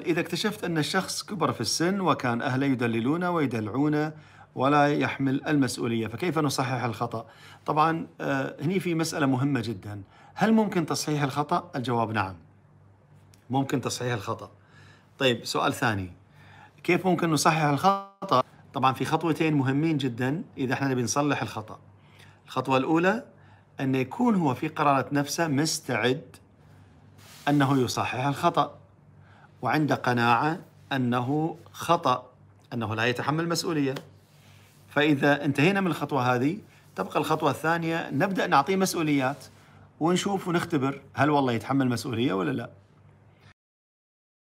إذا اكتشفت أن الشخص كبر في السن وكان أهله يدللونه ويدلعونه ولا يحمل المسؤولية فكيف نصحح الخطأ؟ طبعا آه، هني في مسألة مهمة جدا هل ممكن تصحيح الخطأ؟ الجواب نعم ممكن تصحيح الخطأ طيب سؤال ثاني كيف ممكن نصحح الخطأ؟ طبعا في خطوتين مهمين جدا إذا احنا نبي نصلح الخطأ الخطوة الأولى أن يكون هو في قرارة نفسه مستعد أنه يصحح الخطأ وعند قناعة أنه خطأ أنه لا يتحمل مسؤولية فإذا انتهينا من الخطوة هذه تبقى الخطوة الثانية نبدأ نعطيه مسؤوليات ونشوف ونختبر هل والله يتحمل مسؤولية ولا لا